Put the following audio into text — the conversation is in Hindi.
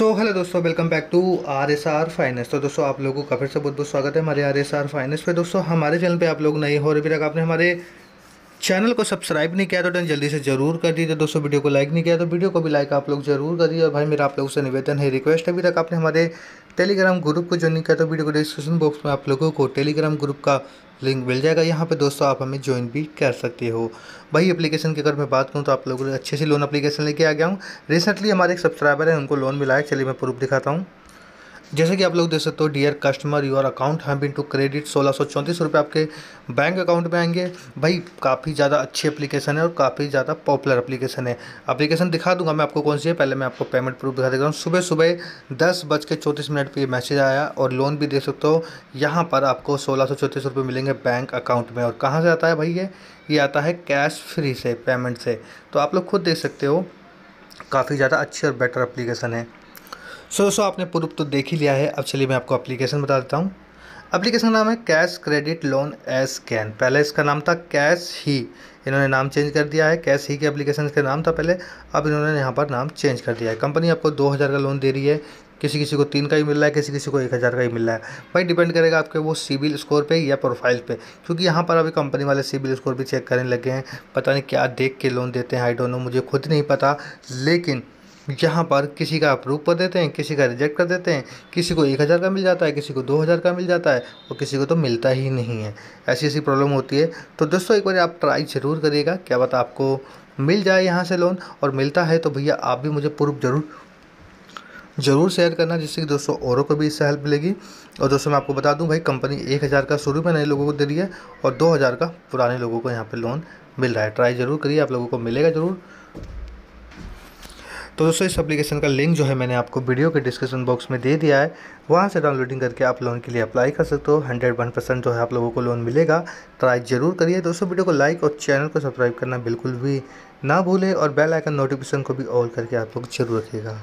सो so, हेलो दोस्तों welcome back to R S R finance तो दोस्तों आप लोगों का फिर से बहुत बहुत स्वागत है हमारे आर एस आर फाइनेंस पे दोस्तों हमारे चैनल पे आप लोग नए हो अभी तक आपने हमारे चैनल को सब्सक्राइब नहीं किया तो डन जल्दी से जरूर कर दीजिए दोस्तों वीडियो को लाइक नहीं किया तो वीडियो को भी लाइक आप लोग जरूर कर करिए और भाई मेरा आप लोगों से निवेदन है रिक्वेस्ट अभी तक आपने हमारे टेलीग्राम ग्रुप को ज्वाइन किया तो वीडियो को डिस्क्रिप्शन बॉक्स में आप लोगों को टेलीग्राम ग्रुप का लिंक मिल जाएगा यहाँ पे दोस्तों आप हमें ज्वाइन भी कर सकते हो भाई एप्लीकेशन की अगर मैं बात करूँ तो आप लोगों ने अच्छे से लोन एप्लीकेशन लेके आ गया हूँ रिसेंटली हमारे एक सब्सक्राइबर है उनको लोन मिला है चलिए मैं प्रूफ दिखाता हूँ जैसे कि आप लोग देख सकते हो डियर कस्टमर योर अकाउंट हम बिन टू क्रेडिट सोलह सौ चौंतीस रुपये आपके बैंक अकाउंट में आएंगे भाई काफ़ी ज़्यादा अच्छी एप्लीकेशन है और काफ़ी ज़्यादा पॉपुलर एप्लीकेशन है एप्लीकेशन दिखा दूंगा मैं आपको कौन सी है पहले मैं आपको पेमेंट प्रूफ दिखा देता हूँ सुबह सुबह दस बज के चौंतीस मिनट पर मैसेज आया और लोन भी देख सकते हो यहाँ पर आपको सोलह सौ चौंतीस रुपये मिलेंगे बैंक अकाउंट में और कहाँ से आता है भाई ये ये आता है कैश फ्री से पेमेंट से तो आप लोग खुद देख सकते हो काफ़ी ज़्यादा अच्छी और बेटर अप्लीकेशन है सो दोस्तों आपने प्रूफ तो देख ही लिया है अब चलिए मैं आपको अप्लीकेशन बता देता हूँ अप्लीकेशन का नाम है कैश क्रेडिट लोन एस कैन पहले इसका नाम था कैश ही इन्होंने नाम चेंज कर दिया है कैश ही के एप्लीकेशन का नाम था पहले अब इन्होंने यहाँ पर नाम चेंज कर दिया है कंपनी आपको दो हज़ार का लोन दे रही है किसी किसी को तीन का ही मिल रहा है किसी किसी को एक हज़ार का ही मिल रहा है भाई डिपेंड करेगा आपके वो सिविल स्कोर पे या प्रोफाइल पे क्योंकि यहाँ पर अभी कंपनी वाले सिविल स्कोर भी चेक करने लगे हैं पता नहीं क्या देख के लोन देते हैं आई डोंट नो मुझे खुद नहीं पता लेकिन यहाँ पर किसी का अप्रूव कर देते हैं किसी का रिजेक्ट कर देते हैं किसी को एक हज़ार का मिल जाता है किसी को दो हज़ार का मिल जाता है और किसी को तो मिलता ही नहीं है ऐसी ऐसी प्रॉब्लम होती है तो दोस्तों एक बार आप ट्राई ज़रूर करिएगा क्या बात आपको मिल जाए यहाँ से लोन और मिलता है तो भैया आप भी मुझे प्रूफ ज़रूर ज़रूर शेयर करना जिससे कि दोस्तों औरों को भी इससे हेल्प मिलेगी और दोस्तों मैं आपको बता दूं भाई कंपनी एक हज़ार का शुरू में नए लोगों को दे रही है और दो हज़ार का पुराने लोगों को यहाँ पे लोन मिल रहा है ट्राई ज़रूर करिए आप लोगों को मिलेगा ज़रूर तो दोस्तों इस एप्लीकेशन का लिंक जो है मैंने आपको वीडियो के डिस्क्रिप्शन बॉक्स में दे दिया है वहाँ से डाउनलोडिंग करके आप लोन के लिए अप्लाई कर सकते हो हंड्रेड वन परसेंट जो है आप लोगों को लोन मिलेगा ट्राई जरूर करिए दोस्तों वीडियो को लाइक और चैनल को सब्सक्राइब करना बिल्कुल भी ना भूलें और बेल आइकन नोटिफिकेशन को भी ऑल करके आप लोग जरूर रखिएगा